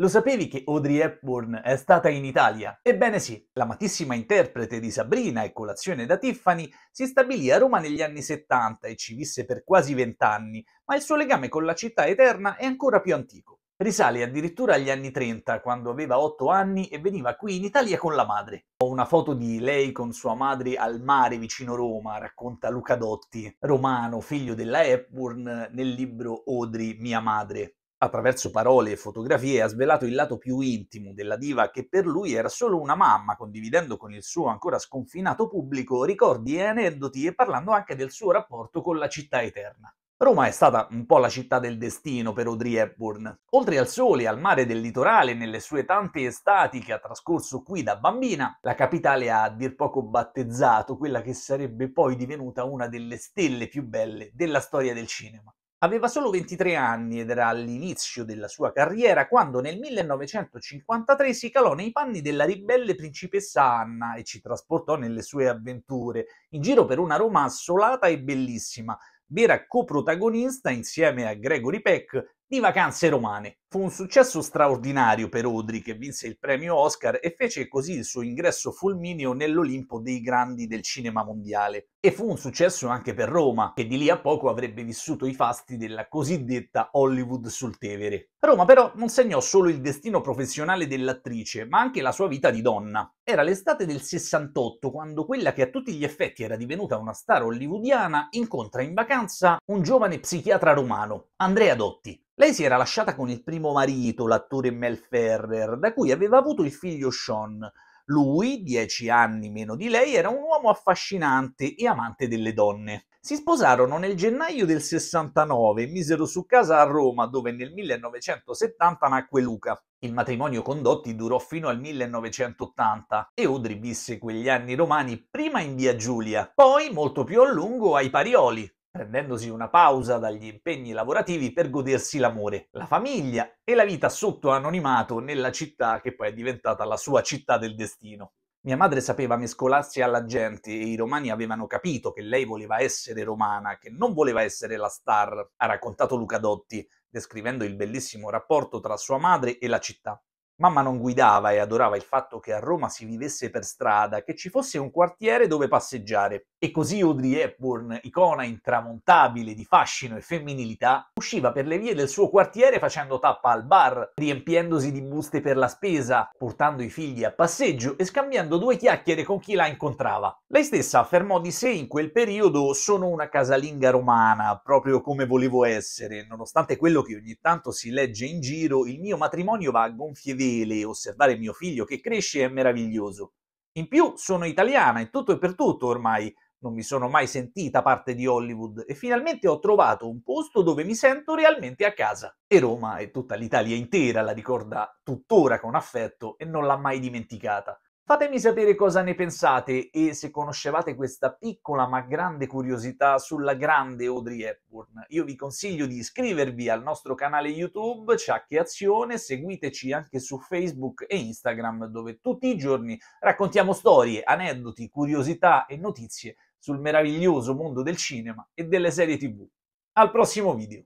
Lo sapevi che Audrey Hepburn è stata in Italia? Ebbene sì, l'amatissima interprete di Sabrina e colazione da Tiffany si stabilì a Roma negli anni 70 e ci visse per quasi vent'anni, ma il suo legame con la città eterna è ancora più antico. Risale addirittura agli anni 30, quando aveva 8 anni e veniva qui in Italia con la madre. Ho una foto di lei con sua madre al mare vicino Roma, racconta Luca Dotti, romano, figlio della Hepburn, nel libro Audrey, mia madre attraverso parole e fotografie, ha svelato il lato più intimo della diva che per lui era solo una mamma, condividendo con il suo ancora sconfinato pubblico ricordi e aneddoti e parlando anche del suo rapporto con la città eterna. Roma è stata un po' la città del destino per Audrey Hepburn. Oltre al sole, al mare del litorale, nelle sue tante estati che ha trascorso qui da bambina, la capitale ha a dir poco battezzato quella che sarebbe poi divenuta una delle stelle più belle della storia del cinema. Aveva solo 23 anni ed era all'inizio della sua carriera quando nel 1953 si calò nei panni della ribelle principessa Anna e ci trasportò nelle sue avventure, in giro per una Roma assolata e bellissima, vera coprotagonista insieme a Gregory Peck di Vacanze Romane. Fu un successo straordinario per Audrey che vinse il premio Oscar e fece così il suo ingresso fulmineo nell'Olimpo dei grandi del cinema mondiale. E fu un successo anche per Roma, che di lì a poco avrebbe vissuto i fasti della cosiddetta Hollywood sul Tevere. Roma però non segnò solo il destino professionale dell'attrice, ma anche la sua vita di donna. Era l'estate del 68 quando quella che a tutti gli effetti era divenuta una star hollywoodiana incontra in vacanza un giovane psichiatra romano, Andrea Dotti. Lei si era lasciata con il primo marito, l'attore Mel Ferrer, da cui aveva avuto il figlio Sean. Lui, dieci anni meno di lei, era un uomo affascinante e amante delle donne. Si sposarono nel gennaio del 69 e misero su casa a Roma, dove nel 1970 nacque Luca. Il matrimonio con Dotti durò fino al 1980 e Audrey visse quegli anni romani prima in via Giulia, poi molto più a lungo ai Parioli, prendendosi una pausa dagli impegni lavorativi per godersi l'amore, la famiglia e la vita sotto anonimato nella città che poi è diventata la sua città del destino. Mia madre sapeva mescolarsi alla gente e i romani avevano capito che lei voleva essere romana, che non voleva essere la star, ha raccontato Luca Dotti, descrivendo il bellissimo rapporto tra sua madre e la città. Mamma non guidava e adorava il fatto che a Roma si vivesse per strada, che ci fosse un quartiere dove passeggiare. E così Audrey Hepburn, icona intramontabile di fascino e femminilità, usciva per le vie del suo quartiere facendo tappa al bar, riempiendosi di buste per la spesa, portando i figli a passeggio e scambiando due chiacchiere con chi la incontrava. Lei stessa affermò di sé in quel periodo sono una casalinga romana, proprio come volevo essere. Nonostante quello che ogni tanto si legge in giro, il mio matrimonio va a gonfie vele fedele, osservare mio figlio che cresce è meraviglioso. In più sono italiana in tutto e per tutto ormai, non mi sono mai sentita parte di Hollywood e finalmente ho trovato un posto dove mi sento realmente a casa. E Roma e tutta l'Italia intera la ricorda tuttora con affetto e non l'ha mai dimenticata. Fatemi sapere cosa ne pensate e se conoscevate questa piccola ma grande curiosità sulla grande Audrey Hepburn. Io vi consiglio di iscrivervi al nostro canale YouTube Ciacchi Azione, seguiteci anche su Facebook e Instagram dove tutti i giorni raccontiamo storie, aneddoti, curiosità e notizie sul meraviglioso mondo del cinema e delle serie TV. Al prossimo video!